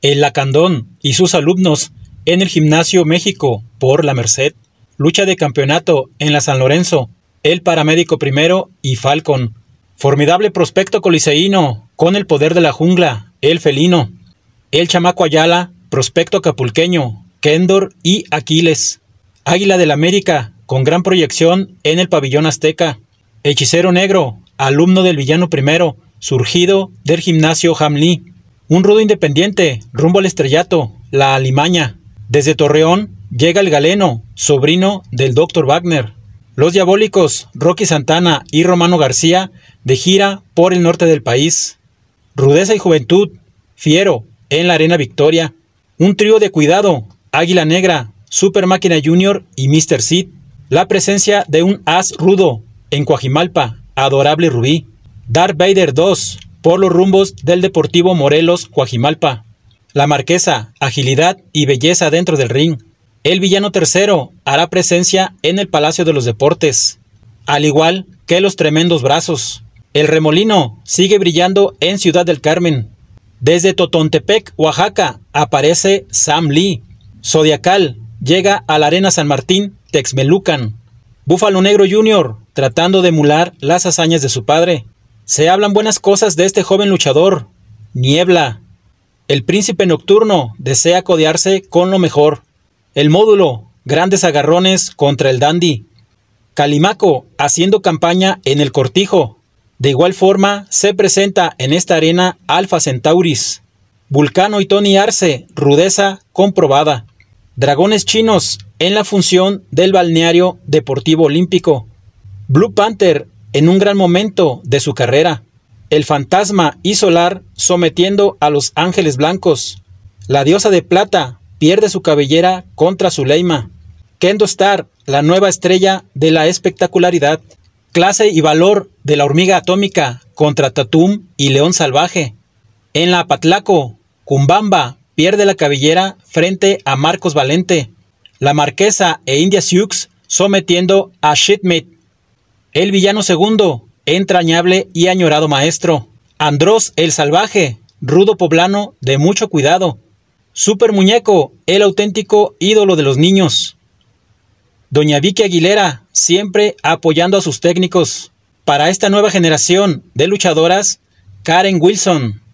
El Lacandón y sus alumnos en el Gimnasio México por la Merced. Lucha de campeonato en la San Lorenzo. El paramédico primero y Falcon. Formidable prospecto coliseíno con el poder de la jungla, el felino. El chamaco Ayala, prospecto capulqueño, Kendor y Aquiles. Águila del América con gran proyección en el pabellón azteca. Hechicero negro, alumno del villano primero, surgido del gimnasio Hamlí. Un rudo independiente, rumbo al estrellato, la alimaña. Desde Torreón llega el galeno, sobrino del Dr. Wagner. Los diabólicos, Rocky Santana y Romano García, de gira por el norte del país. Rudeza y Juventud, Fiero, en la Arena Victoria. Un trío de cuidado, Águila Negra, Super Máquina Junior y Mr. Sid. La presencia de un as rudo, en Coajimalpa, Adorable Rubí. Darth Vader 2, por los rumbos del Deportivo Morelos Coajimalpa. La marquesa, agilidad y belleza dentro del ring. El villano tercero hará presencia en el Palacio de los Deportes, al igual que los tremendos brazos. El remolino sigue brillando en Ciudad del Carmen. Desde Totontepec, Oaxaca, aparece Sam Lee. Zodiacal llega a la Arena San Martín, Texmelucan. Búfalo Negro Jr., tratando de emular las hazañas de su padre. Se hablan buenas cosas de este joven luchador. Niebla. El príncipe nocturno desea codearse con lo mejor. El módulo. Grandes agarrones contra el dandy. Calimaco haciendo campaña en el cortijo. De igual forma, se presenta en esta arena Alfa Centauris. Vulcano y Tony Arce, rudeza comprobada. Dragones chinos en la función del balneario deportivo olímpico. Blue Panther en un gran momento de su carrera. El fantasma y solar sometiendo a los ángeles blancos. La diosa de plata pierde su cabellera contra Zuleima. Kendo Star, la nueva estrella de la espectacularidad. Clase y valor de la hormiga atómica contra Tatum y León Salvaje. En la Patlaco, Cumbamba pierde la cabellera frente a Marcos Valente. La Marquesa e India Sioux sometiendo a Shitmate el villano segundo, entrañable y añorado maestro, Andrós el salvaje, rudo poblano de mucho cuidado, Super Muñeco, el auténtico ídolo de los niños, Doña Vicky Aguilera, siempre apoyando a sus técnicos, para esta nueva generación de luchadoras, Karen Wilson,